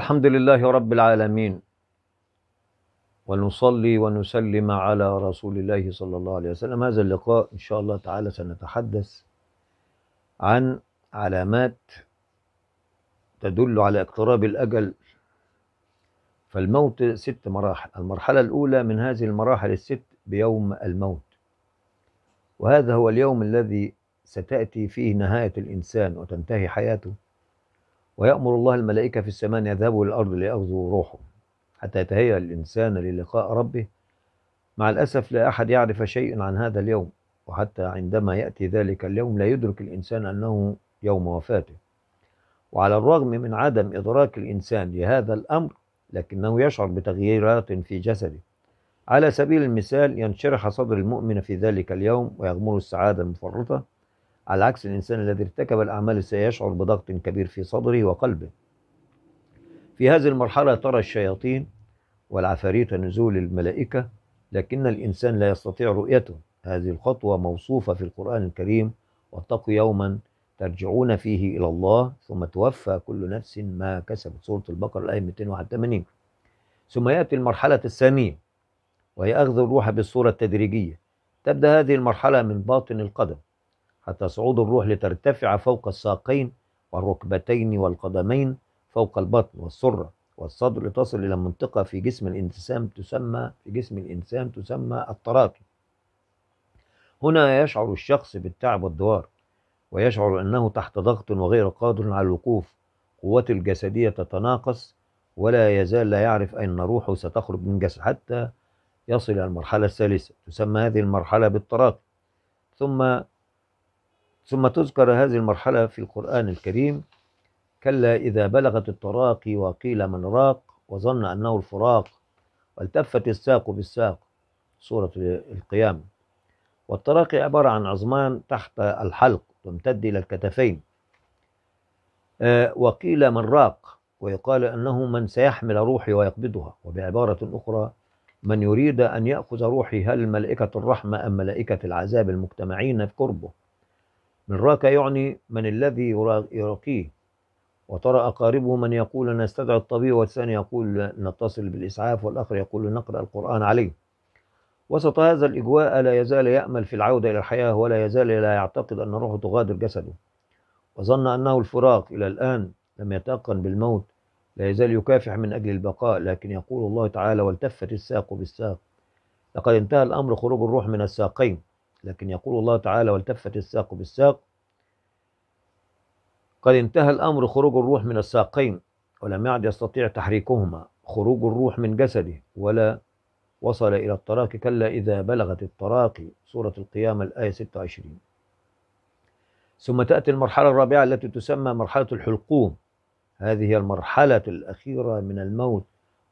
الحمد لله رب العالمين ونصلي ونسلم على رسول الله صلى الله عليه وسلم هذا اللقاء إن شاء الله تعالى سنتحدث عن علامات تدل على اقتراب الأجل فالموت ست مراحل المرحلة الأولى من هذه المراحل الست بيوم الموت وهذا هو اليوم الذي ستأتي فيه نهاية الإنسان وتنتهي حياته ويأمر الله الملائكة في السماء أن يذهبوا للأرض ليأخذوا روحه حتى يتهيأ الإنسان للقاء ربه مع الأسف لا أحد يعرف شيء عن هذا اليوم وحتى عندما يأتي ذلك اليوم لا يدرك الإنسان أنه يوم وفاته وعلى الرغم من عدم إدراك الإنسان لهذا الأمر لكنه يشعر بتغييرات في جسده على سبيل المثال ينشرح صدر المؤمن في ذلك اليوم ويغمر السعادة المفرطة على عكس الإنسان الذي ارتكب الأعمال سيشعر بضغط كبير في صدره وقلبه في هذه المرحلة ترى الشياطين والعفاريت نزول الملائكة لكن الإنسان لا يستطيع رؤيته هذه الخطوة موصوفة في القرآن الكريم واتقوا يوما ترجعون فيه إلى الله ثم توفى كل نفس ما كسبت سورة البقرة الآية 281 ثم يأتي المرحلة الثانية وهي أخذ الروح بالصورة التدريجية تبدأ هذه المرحلة من باطن القدم حتى صعود الروح لترتفع فوق الساقين والركبتين والقدمين فوق البطن والسرة والصدر لتصل إلى منطقة في جسم الإنسان تسمى في جسم الإنسان تسمى التراكم هنا يشعر الشخص بالتعب والدوار ويشعر أنه تحت ضغط وغير قادر على الوقوف قوته الجسدية تتناقص ولا يزال لا يعرف أين روحه ستخرج من جسد حتى يصل إلى المرحلة الثالثة تسمى هذه المرحلة بالتراكم ثم ثم تذكر هذه المرحلة في القرآن الكريم كلا إذا بلغت التراقي وقيل من راق وظن أنه الفراق والتفت الساق بالساق سورة القيامة والتراقي عبارة عن عظمان تحت الحلق تمتد إلى الكتفين آه، وقيل من راق ويقال أنه من سيحمل روحي ويقبضها وبعبارة أخرى من يريد أن يأخذ روحي هل ملائكة الرحمة أم ملائكة العذاب المجتمعين في قربه من راك يعني من الذي يراقيه وترى أقاربه من يقول نستدعي الطبيب والثاني يقول نتصل بالإسعاف والآخر يقول نقرأ القرآن عليه وسط هذا الإجواء لا يزال يأمل في العودة إلى الحياة ولا يزال لا يعتقد أن روحه تغادر جسده وظن أنه الفراق إلى الآن لم يتيقن بالموت لا يزال يكافح من أجل البقاء لكن يقول الله تعالى والتفت الساق بالساق لقد انتهى الأمر خروج الروح من الساقين لكن يقول الله تعالى والتفت الساق بالساق قد انتهى الأمر خروج الروح من الساقين ولم يعد يستطيع تحريكهما خروج الروح من جسده ولا وصل إلى الطراق كلا إذا بلغت الطراق سورة القيامة الآية 26 ثم تأتي المرحلة الرابعة التي تسمى مرحلة الحلقوم هذه هي المرحلة الأخيرة من الموت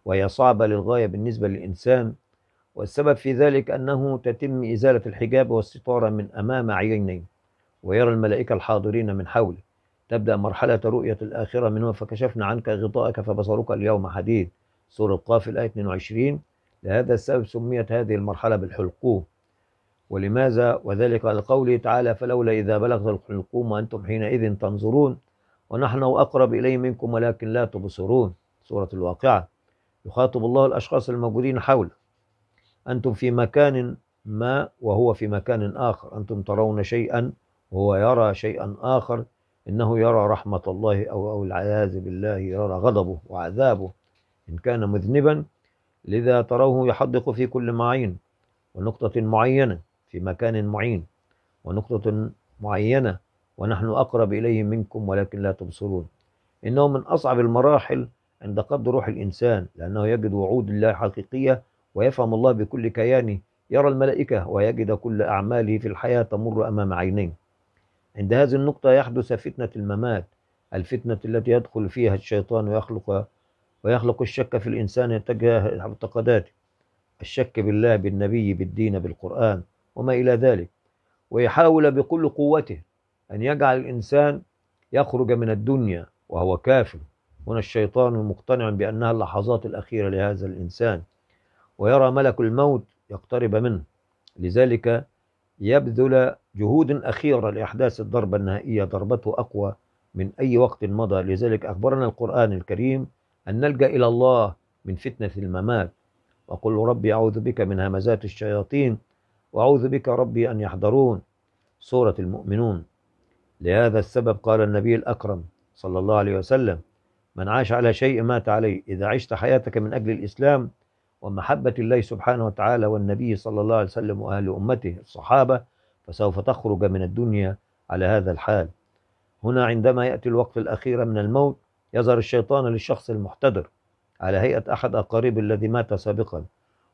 وهي صعبة للغاية بالنسبة للإنسان والسبب في ذلك أنه تتم إزالة الحجاب والستارة من أمام عينيه ويرى الملائكة الحاضرين من حوله تبدأ مرحلة رؤية الآخرة منه فكشفنا عنك غطائك فبصرك اليوم حديد سورة قاف الآية 22 لهذا السبب سميت هذه المرحلة بالحلقوم ولماذا وذلك لقوله تعالى فلولا إذا بلغت الحلقوم وأنتم حينئذ تنظرون ونحن أقرب إليه منكم ولكن لا تبصرون سورة الواقعة يخاطب الله الأشخاص الموجودين حوله أنتم في مكان ما وهو في مكان آخر أنتم ترون شيئا وهو يرى شيئا آخر إنه يرى رحمة الله أو أو العياذ بالله يرى غضبه وعذابه إن كان مذنبا لذا تروه يحدق في كل معين ونقطة معينة في مكان معين ونقطة معينة ونحن أقرب إليه منكم ولكن لا تبصرون إنه من أصعب المراحل عند قبض روح الإنسان لأنه يجد وعود الله حقيقية ويفهم الله بكل كيانه يرى الملائكة ويجد كل أعماله في الحياة تمر أمام عينيه عند هذه النقطة يحدث فتنة الممات الفتنة التي يدخل فيها الشيطان ويخلق ويخلق الشك في الإنسان تجاه معتقداته الشك بالله بالنبي بالدين بالقرآن وما إلى ذلك ويحاول بكل قوته أن يجعل الإنسان يخرج من الدنيا وهو كافر هنا الشيطان مقتنع بأنها اللحظات الأخيرة لهذا الإنسان ويرى ملك الموت يقترب منه لذلك يبذل جهود أخيرة لإحداث الضربة النهائية ضربته أقوى من أي وقت مضى لذلك أخبرنا القرآن الكريم أن نلجأ إلى الله من فتنة الممات وقل ربي أعوذ بك من همزات الشياطين وأعوذ بك ربي أن يحضرون سورة المؤمنون لهذا السبب قال النبي الأكرم صلى الله عليه وسلم من عاش على شيء مات عليه إذا عشت حياتك من أجل الإسلام ومحبة الله سبحانه وتعالى والنبي صلى الله عليه وسلم وأهل أمته الصحابة فسوف تخرج من الدنيا على هذا الحال هنا عندما يأتي الوقت الأخير من الموت يظهر الشيطان للشخص المحتدر على هيئة أحد أقاربه الذي مات سابقا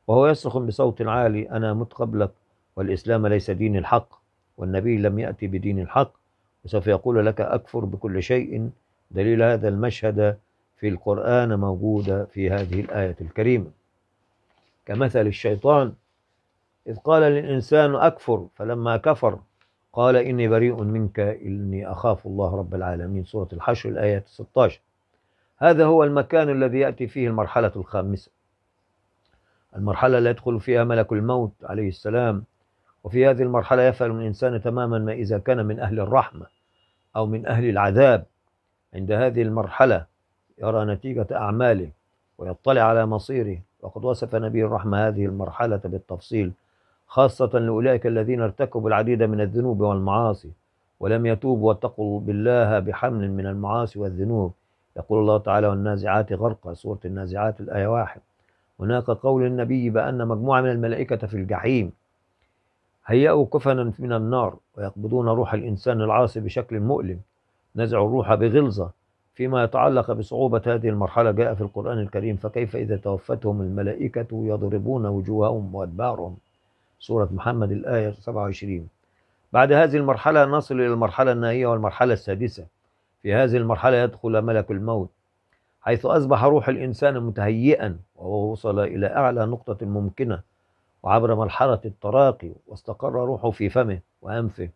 وهو يصرخ بصوت عالي أنا مت قبلك والإسلام ليس دين الحق والنبي لم يأتي بدين الحق وسوف يقول لك أكفر بكل شيء دليل هذا المشهد في القرآن موجود في هذه الآية الكريمة كمثل الشيطان إذ قال للإنسان أكفر فلما كفر قال إني بريء منك إني أخاف الله رب العالمين سورة الحشر الآية 16 هذا هو المكان الذي يأتي فيه المرحلة الخامسة المرحلة التي يدخل فيها ملك الموت عليه السلام وفي هذه المرحلة يفعل الإنسان تماما ما إذا كان من أهل الرحمة أو من أهل العذاب عند هذه المرحلة يرى نتيجة أعماله ويطلع على مصيره وقد وصف نبي الرحمة هذه المرحلة بالتفصيل خاصة لأولئك الذين ارتكبوا العديد من الذنوب والمعاصي ولم يتوبوا واتقوا بالله بحمل من المعاصي والذنوب يقول الله تعالى والنازعات غرقا سورة النازعات الآية واحد هناك قول النبي بأن مجموعة من الملائكة في الجحيم هيأوا كفنا من النار ويقبضون روح الإنسان العاصي بشكل مؤلم نزعوا الروح بغلظة فيما يتعلق بصعوبة هذه المرحلة جاء في القرآن الكريم فكيف إذا توفتهم الملائكة يضربون وجوههم وأدبارهم سورة محمد الآية 27 بعد هذه المرحلة نصل إلى المرحلة النهائية والمرحلة السادسة في هذه المرحلة يدخل ملك الموت حيث أصبح روح الإنسان متهيئا وهو وصل إلى أعلى نقطة ممكنة وعبر مرحلة التراقي واستقر روحه في فمه وأنفه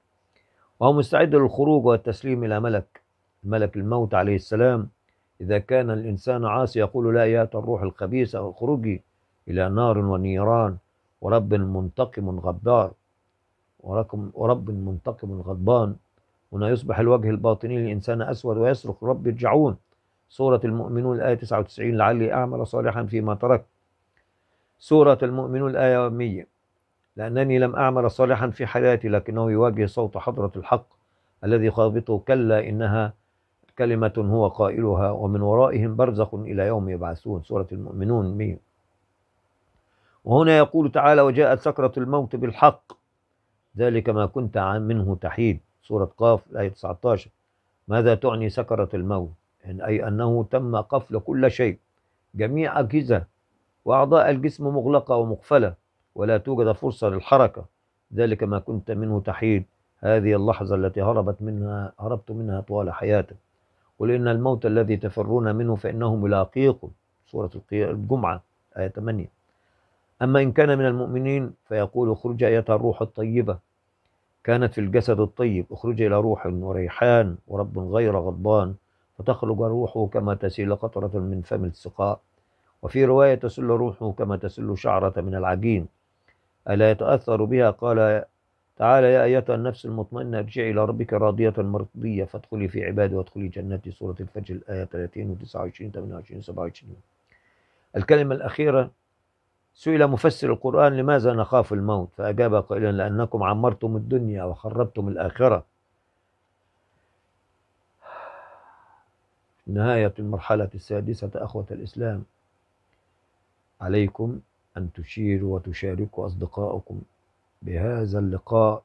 وهو مستعد للخروج والتسليم إلى ملك ملك الموت عليه السلام إذا كان الإنسان عاصي يقول لا يا الروح الخبيثة اخرجي إلى نار ونيران ورب منتقم غدار ورب منتقم غضبان هنا يصبح الوجه الباطني للإنسان أسود ويصرخ رب ارجعون سورة المؤمنون الآية 99 لعلي أعمل صالحا فيما تركت سورة المؤمنون الآية 100 لأنني لم أعمل صالحا في حياتي لكنه يواجه صوت حضرة الحق الذي خابطه كلا إنها كلمة هو قائلها ومن ورائهم برزخ إلى يوم يبعثون سورة المؤمنون 100 وهنا يقول تعالى وجاءت سكرة الموت بالحق ذلك ما كنت منه تحيد سورة قاف الآية 19 ماذا تعني سكرة الموت أي أنه تم قفل كل شيء جميع أجهزة وأعضاء الجسم مغلقة ومقفلة ولا توجد فرصة للحركة ذلك ما كنت منه تحيد هذه اللحظة التي هربت منها هربت منها طوال حياتك قل إن الموت الذي تفرون منه فإنه ملاقيكم سورة الجمعة آية 8 أما إن كان من المؤمنين فيقول اخرج أيتها الروح الطيبة كانت في الجسد الطيب اخرج إلى روح وريحان ورب غير غضبان فتخرج روحه كما تسيل قطرة من فم السقاء وفي رواية تسل روحه كما تسل شعرة من العجين ألا يتأثر بها قال تعالى يا أيتها النفس المطمئنة ارجعي إلى ربك راضية مرضية فادخلي في عبادي وادخلي جنتي سورة الفجر الآية 30 و 29 28 27 الكلمة الأخيرة سئل مفسر القرآن لماذا نخاف الموت فأجاب قائلا لأنكم عمرتم الدنيا وخربتم الآخرة نهاية المرحلة السادسة أخوة الإسلام عليكم أن تشيروا وتشاركوا أصدقائكم بهذا اللقاء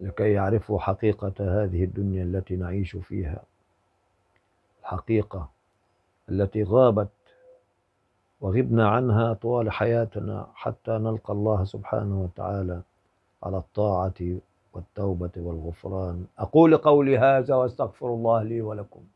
لكي يعرفوا حقيقة هذه الدنيا التي نعيش فيها الحقيقة التي غابت وغبنا عنها طوال حياتنا حتى نلقى الله سبحانه وتعالى على الطاعة والتوبة والغفران أقول قولي هذا وأستغفر الله لي ولكم